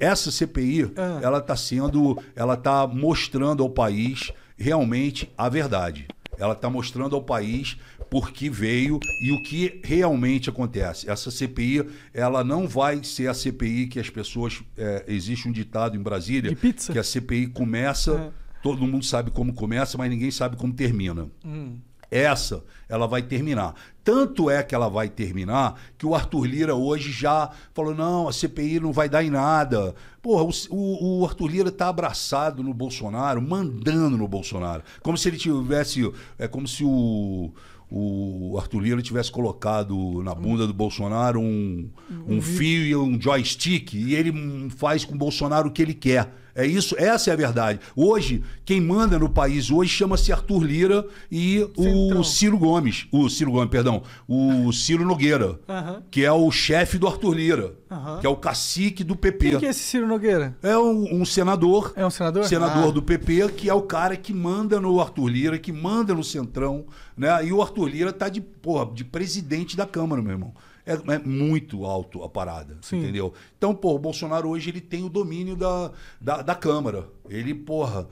essa CPI, ah. ela está sendo, ela está mostrando ao país realmente a verdade. Ela está mostrando ao país por que veio e o que realmente acontece. Essa CPI, ela não vai ser a CPI que as pessoas. É, existe um ditado em Brasília que a CPI começa, é. todo mundo sabe como começa, mas ninguém sabe como termina. Hum. Essa ela vai terminar. Tanto é que ela vai terminar que o Arthur Lira hoje já falou: não, a CPI não vai dar em nada. Porra, o, o Arthur Lira está abraçado no Bolsonaro, mandando no Bolsonaro. Como se ele tivesse. É como se o o Arthur Lira tivesse colocado na bunda do Bolsonaro um, um fio e um joystick e ele faz com o Bolsonaro o que ele quer. É isso, essa é a verdade. Hoje, quem manda no país hoje chama-se Arthur Lira e Centrão. o Ciro Gomes. O Ciro Gomes, perdão. O Ciro Nogueira, que é o chefe do Arthur Lira, que é o cacique do PP. Quem que é esse Ciro Nogueira? É um, um senador. É um senador? Senador ah. do PP, que é o cara que manda no Arthur Lira, que manda no Centrão, né? E o Arthur Lira está de, porra, de presidente da Câmara, meu irmão. É, é, muito alto a parada, Sim. entendeu? Então, pô, o Bolsonaro hoje ele tem o domínio da, da, da Câmara. Ele, porra.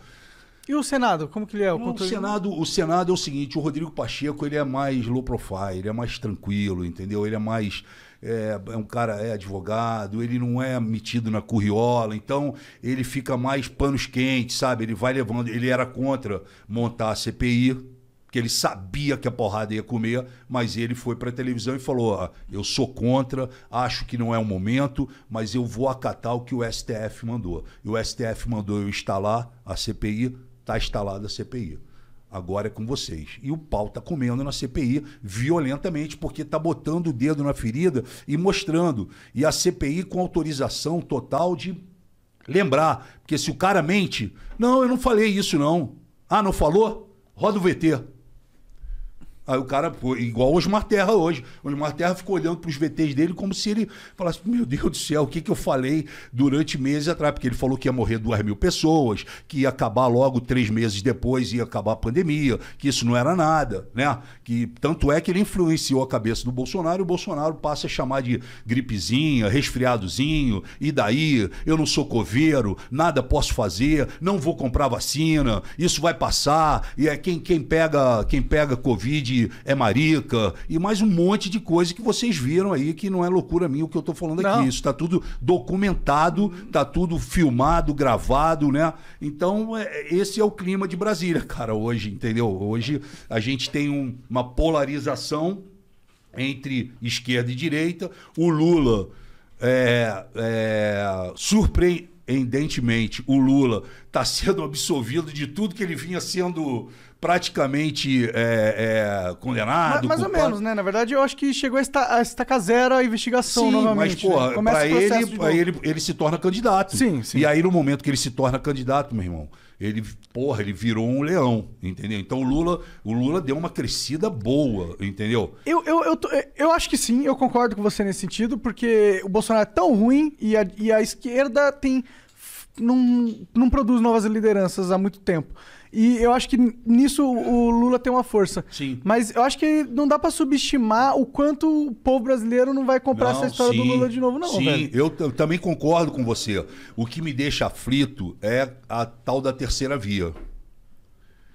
E o Senado, como que ele é? O, o, Senado, o Senado é o seguinte, o Rodrigo Pacheco ele é mais low profile, ele é mais tranquilo, entendeu? Ele é mais é, é, um cara é advogado, ele não é metido na curriola, então ele fica mais panos quentes, sabe? Ele vai levando. Ele era contra montar a CPI, porque ele sabia que a porrada ia comer, mas ele foi para a televisão e falou: ah, eu sou contra, acho que não é o momento, mas eu vou acatar o que o STF mandou. E o STF mandou eu instalar a CPI, está instalada a CPI. Agora é com vocês. E o pau está comendo na CPI violentamente, porque está botando o dedo na ferida e mostrando. E a CPI com autorização total de lembrar. Porque se o cara mente, não, eu não falei isso não. Ah, não falou? Roda o VT. Aí o cara, pô, igual o Osmar Terra hoje. O Osmar Terra ficou olhando para os VTs dele como se ele falasse: Meu Deus do céu, o que, que eu falei durante meses atrás? Porque ele falou que ia morrer duas mil pessoas, que ia acabar logo três meses depois, ia acabar a pandemia, que isso não era nada, né? Que tanto é que ele influenciou a cabeça do Bolsonaro e o Bolsonaro passa a chamar de gripezinha, resfriadozinho, e daí? Eu não sou coveiro, nada posso fazer, não vou comprar vacina, isso vai passar, e é quem, quem pega quem pega Covid é marica, e mais um monte de coisa que vocês viram aí, que não é loucura minha o que eu estou falando não. aqui. Isso está tudo documentado, está tudo filmado, gravado, né? Então, é, esse é o clima de Brasília, cara, hoje, entendeu? Hoje a gente tem um, uma polarização entre esquerda e direita. O Lula é, é surpreendentemente, o Lula está sendo absolvido de tudo que ele vinha sendo praticamente é, é, condenado. mais ou menos, né? Na verdade, eu acho que chegou a estacar a zero a investigação sim, novamente. Mas, né? porra, né? pra ele, pra ele, ele se torna candidato. Sim, sim. E aí, no momento que ele se torna candidato, meu irmão, ele, porra, ele virou um leão, entendeu? Então o Lula, o Lula deu uma crescida boa, entendeu? Eu, eu, eu, eu acho que sim, eu concordo com você nesse sentido, porque o Bolsonaro é tão ruim e a, e a esquerda tem. Não, não produz novas lideranças há muito tempo. E eu acho que nisso o Lula tem uma força. Sim. Mas eu acho que não dá para subestimar o quanto o povo brasileiro não vai comprar não, essa história sim, do Lula de novo, não, sim. velho. Eu, eu também concordo com você. O que me deixa aflito é a tal da terceira via.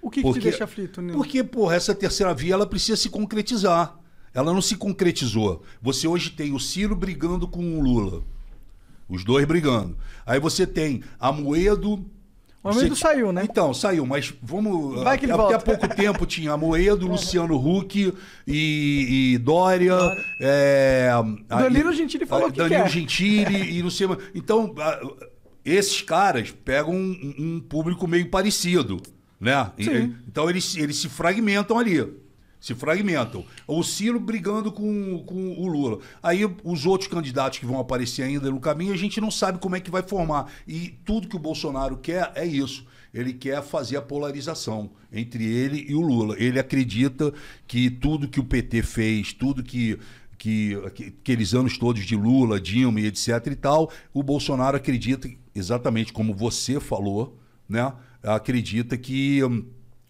O que, porque, que te deixa aflito, Nil? Porque, porra, essa terceira via ela precisa se concretizar. Ela não se concretizou. Você hoje tem o Ciro brigando com o Lula. Os dois brigando. Aí você tem a Moedo o Amoedo saiu, né? Então, saiu, mas vamos. Vai ah, que ele é até pouco tempo tinha Amoedo, Luciano Huck e, e Dória. É, Danilo Gentili falou que Danilo quer. Gentili e Luciano. Então, ah, esses caras pegam um, um público meio parecido, né? Sim. Então, eles, eles se fragmentam ali se fragmentam. O Ciro brigando com, com o Lula. Aí os outros candidatos que vão aparecer ainda no caminho, a gente não sabe como é que vai formar. E tudo que o Bolsonaro quer é isso. Ele quer fazer a polarização entre ele e o Lula. Ele acredita que tudo que o PT fez, tudo que que, aqueles anos todos de Lula, Dilma e etc e tal, o Bolsonaro acredita, exatamente como você falou, né? Acredita que hum,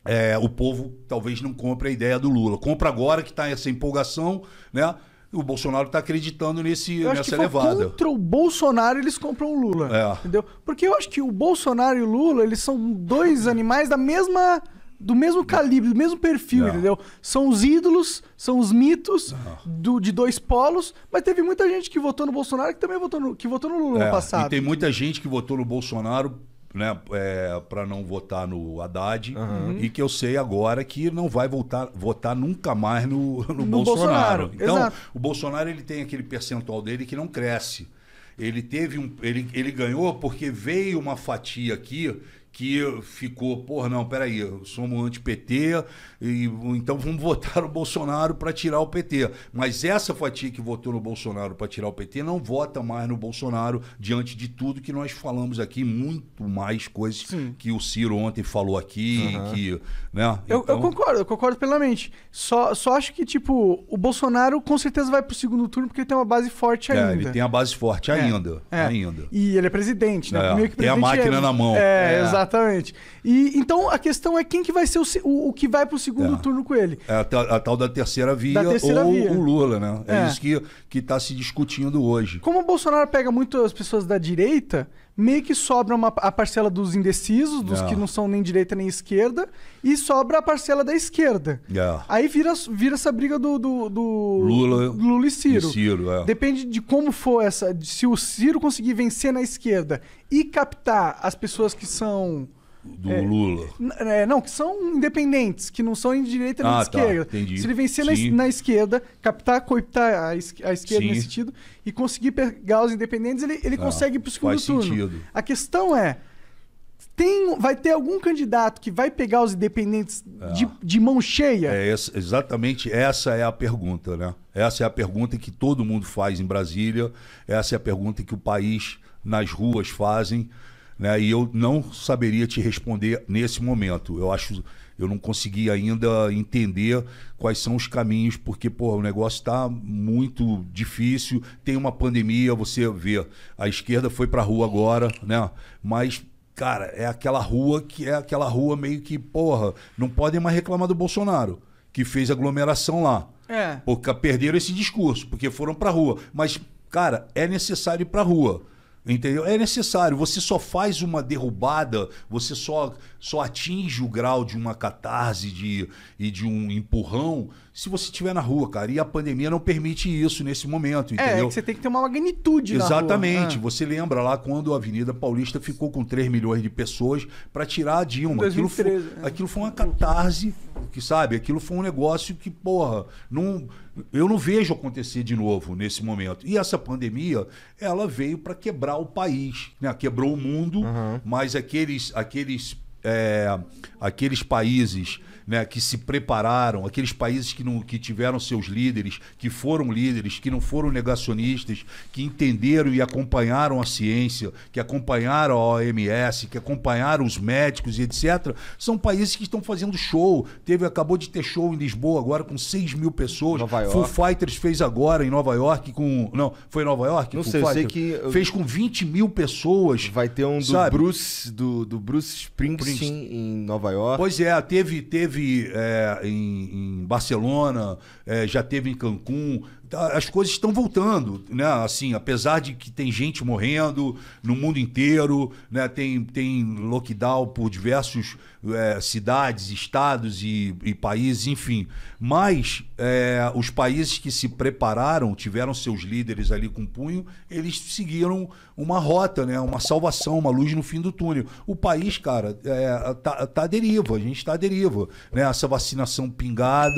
é, o povo talvez não compre a ideia do Lula. Compra agora que está essa empolgação, né? O Bolsonaro está acreditando nesse, eu acho nessa que elevada. Contra o Bolsonaro, eles compram o Lula. É. Entendeu? Porque eu acho que o Bolsonaro e o Lula, eles são dois animais da mesma do mesmo calibre, do mesmo perfil, é. entendeu? São os ídolos, são os mitos é. do, de dois polos, mas teve muita gente que votou no Bolsonaro que também votou no, que votou no Lula é, no passado. E tem muita gente que votou no Bolsonaro né, é, para não votar no Haddad uhum. e que eu sei agora que não vai voltar, votar nunca mais no, no, no Bolsonaro. Bolsonaro. Então, Exato. o Bolsonaro ele tem aquele percentual dele que não cresce. Ele teve um, ele, ele ganhou porque veio uma fatia aqui que ficou, porra, não, peraí, somos anti-PT, então vamos votar o Bolsonaro para tirar o PT. Mas essa fatia que votou no Bolsonaro para tirar o PT não vota mais no Bolsonaro diante de tudo que nós falamos aqui, muito mais coisas Sim. que o Ciro ontem falou aqui, uhum. que, né? Eu, então... eu, concordo, eu concordo plenamente. Só, só acho que, tipo, o Bolsonaro com certeza vai para o segundo turno porque ele tem uma base forte é, ainda. É, ele tem a base forte ainda, é. ainda. É. ainda. E ele é presidente, né? É. Meio que presidente tem a máquina é na mão. é. é. exato. Exatamente. E, então a questão é quem que vai ser o, o, o que vai para o segundo é. turno com ele. É a, a, a, tal da terceira via da terceira ou via. o Lula, né? É, é. isso que está se discutindo hoje. Como o Bolsonaro pega muito as pessoas da direita, meio que sobra uma, a parcela dos indecisos, dos yeah. que não são nem direita nem esquerda, e sobra a parcela da esquerda. Yeah. Aí vira, vira essa briga do, do, do Lula, Lula e Ciro. E Ciro é. Depende de como for essa. se o Ciro conseguir vencer na esquerda e captar as pessoas que são do é, Lula. É, não, que são independentes, que não são em direita nem ah, tá, esquerda. Tá, entendi. Se ele vencer na, na, esquerda, captar, cooptar a, a esquerda Sim. nesse sentido e conseguir pegar os independentes, ele, ele ah, consegue ir para o segundo turno. Sentido. A questão é, tem, vai ter algum candidato que vai pegar os independentes ah. de, de, mão cheia? É exatamente essa é a pergunta, né? Essa é a pergunta que todo mundo faz em Brasília, essa é a pergunta que o país nas ruas fazem né? E eu não saberia te responder nesse momento. Eu acho, eu não consegui ainda entender quais são os caminhos, porque pô, o negócio está muito difícil. Tem uma pandemia, você vê. A esquerda foi para a rua agora, né? Mas cara, é aquela rua que é aquela rua meio que porra, não podem mais reclamar do Bolsonaro que fez aglomeração lá. É. Porque perderam esse discurso, porque foram para rua. Mas cara, é necessário ir para rua Entendeu? É necessário. Você só faz uma derrubada, você só, só atinge o grau de uma catarse de, e de um empurrão se você estiver na rua, cara. E a pandemia não permite isso nesse momento, é, entendeu? É, é você tem que ter uma magnitude Exatamente. Rua, ah. Você lembra lá quando a Avenida Paulista ficou com 3 milhões de pessoas para tirar a Dilma. 2013, aquilo, foi, é. aquilo foi uma catarse, que sabe? Aquilo foi um negócio que, porra, não eu não vejo acontecer de novo nesse momento. E essa pandemia, ela veio para quebrar o país, né? quebrou o mundo, uhum. mas aqueles, aqueles é, aqueles países né, que se prepararam, aqueles países que, não, que tiveram seus líderes, que foram líderes, que não foram negacionistas, que entenderam e acompanharam a ciência, que acompanharam a OMS, que acompanharam os médicos e etc., são países que estão fazendo show. Teve, acabou de ter show em Lisboa agora com 6 mil pessoas. Nova York. Full Fighters fez agora em Nova York com. Não, foi em Nova York? Não Full sei, Fighter. sei que. Fez com 20 mil pessoas. Vai ter um do sabe? Bruce, do, do Bruce Springsteen sim, em Nova York. Pois é, teve, teve é, em, em, Barcelona, é, já teve em Cancún, as coisas estão voltando, né? Assim, apesar de que tem gente morrendo no mundo inteiro, né? Tem, tem lockdown por diversos é, cidades, estados e, e, países, enfim. Mas é, os países que se prepararam, tiveram seus líderes ali com punho, eles seguiram uma rota, né? Uma salvação, uma luz no fim do túnel. O país, cara, é, tá, tá à deriva, a gente tá à deriva, né? Essa vacinação pingada,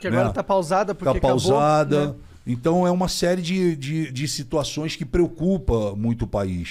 que agora né? tá pausada porque tá pausada. Acabou, né? Então é uma série de, de, de situações que preocupa muito o país.